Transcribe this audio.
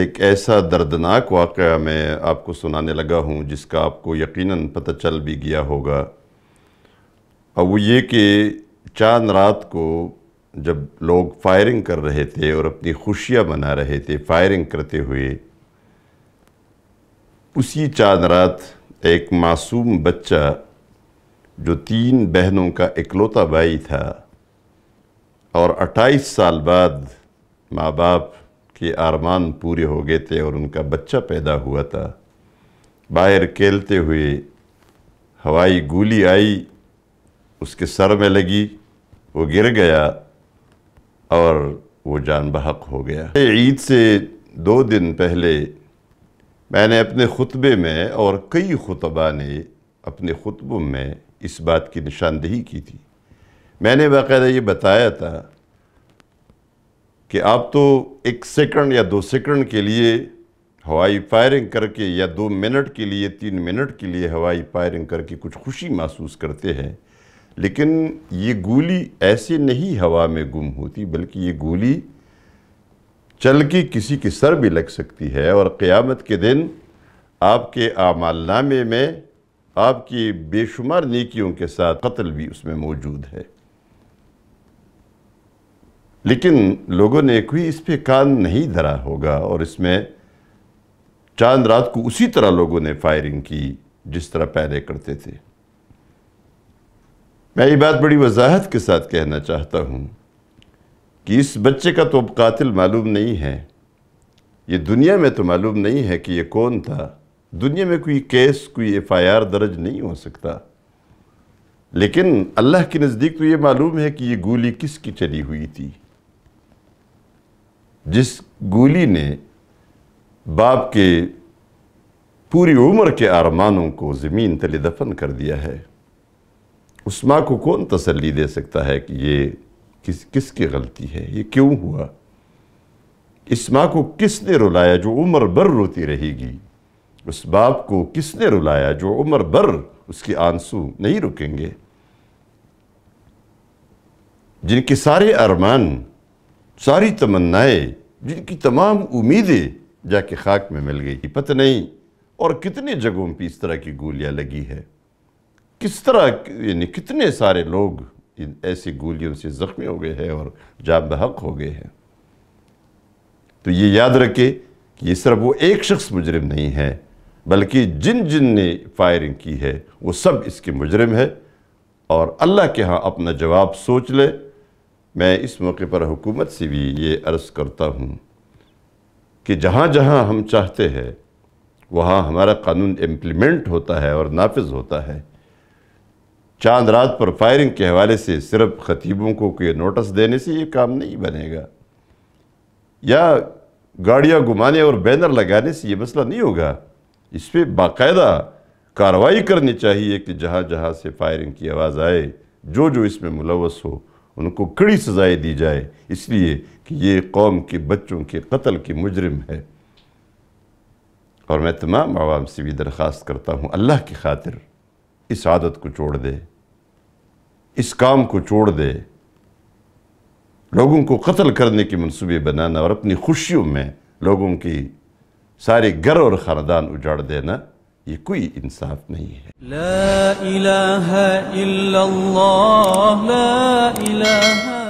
एक ऐसा दर्दनाक वाक़ मैं आपको सुनाने लगा हूँ जिसका आपको यकीनन पता चल भी गया होगा और वो ये कि चांद रात को जब लोग फायरिंग कर रहे थे और अपनी खुशियाँ मना रहे थे फायरिंग करते हुए उसी चांद रात एक मासूम बच्चा जो तीन बहनों का इकलौता भाई था और 28 साल बाद माँ बाप के आरमान पूरे हो गए थे और उनका बच्चा पैदा हुआ था बाहर खेलते हुए हवाई गोली आई उसके सर में लगी वो गिर गया और वो जान बहक हो गया ईद से दो दिन पहले मैंने अपने खुतबे में और कई खुतबा ने अपने खुतबों में इस बात की निशानदेही की थी मैंने बाकायदा ये बताया था कि आप तो एक सेकंड या दो सेकंड के लिए हवाई फायरिंग करके या दो मिनट के लिए तीन मिनट के लिए हवाई फायरिंग करके कुछ खुशी महसूस करते हैं लेकिन ये गोली ऐसे नहीं हवा में गुम होती बल्कि ये गोली चल के किसी के सर भी लग सकती है और क़ियामत के दिन आपके आमालनामे में आपकी बेशुमार नेकियों के साथ कत्ल भी उसमें मौजूद है लेकिन लोगों ने कोई इस पर कान नहीं धरा होगा और इसमें चांद रात को उसी तरह लोगों ने फायरिंग की जिस तरह पहले करते थे मैं ये बात बड़ी वजाहत के साथ कहना चाहता हूँ कि इस बच्चे का तो अब कातिल मालूम नहीं है ये दुनिया में तो मालूम नहीं है कि ये कौन था दुनिया में कोई केस कोई एफ आई आर दर्ज नहीं हो सकता लेकिन अल्लाह के नज़दीक तो ये मालूम है कि ये गोली किसकी चली हुई थी जिस गोली ने बाप के पूरी उम्र के अरमानों को ज़मीन तले दफन कर दिया है उस माँ को कौन तसल्ली दे सकता है कि ये किस किस की गलती है ये क्यों हुआ इस माँ को किसने रुलाया जो उम्र भर रोती रहेगी उस बाप को किसने रुलाया जो उम्र भर उसके आंसू नहीं रुकेंगे जिनके सारे अरमान सारी तमन्नाएं जिनकी तमाम उम्मीदें जाके खाक में मिल गई पता नहीं और कितने जगहों पर इस तरह की गोलियां लगी है किस तरह यानी कितने सारे लोग इन ऐसी गोलियों से ज़ख्मी हो गए हैं और जाम बहक हो गए हैं तो ये याद रखे कि ये सिर्फ वो एक शख्स मुजरिम नहीं है बल्कि जिन जिन ने फायरिंग की है वो सब इसके मुजरम है और अल्लाह के यहाँ अपना जवाब सोच ले मैं इस मौके पर हुकूमत से भी ये अर्ज़ करता हूँ कि जहाँ जहाँ हम चाहते हैं वहाँ हमारा कानून इम्प्लीमेंट होता है और नाफिज होता है चांद रात पर फायरिंग के हवाले से सिर्फ खतीबों को कोई नोटिस देने से ये काम नहीं बनेगा या गाड़ियाँ घुमाने और बैनर लगाने से ये मसला नहीं होगा इस पर बाकायदा कार्रवाई करनी चाहिए कि जहाँ जहाँ से फायरिंग की आवाज़ आए जो जो इसमें मुलवस हो उनको कड़ी सजाएं दी जाए इसलिए कि ये कौम के बच्चों के कत्ल के मुजरम है और मैं तमाम आवाम से भी दरख्वास्त करता हूँ अल्लाह की खातिर इस आदत को छोड़ दे इस काम को छोड़ दे लोगों को कत्ल करने के मनसूबे बनाना और अपनी खुशियों में लोगों की सारे घर और ख़ानदान उजाड़ देना یہ کوئی انصاف نہیں ہے لا الہ الا اللہ لا الہ الا اللہ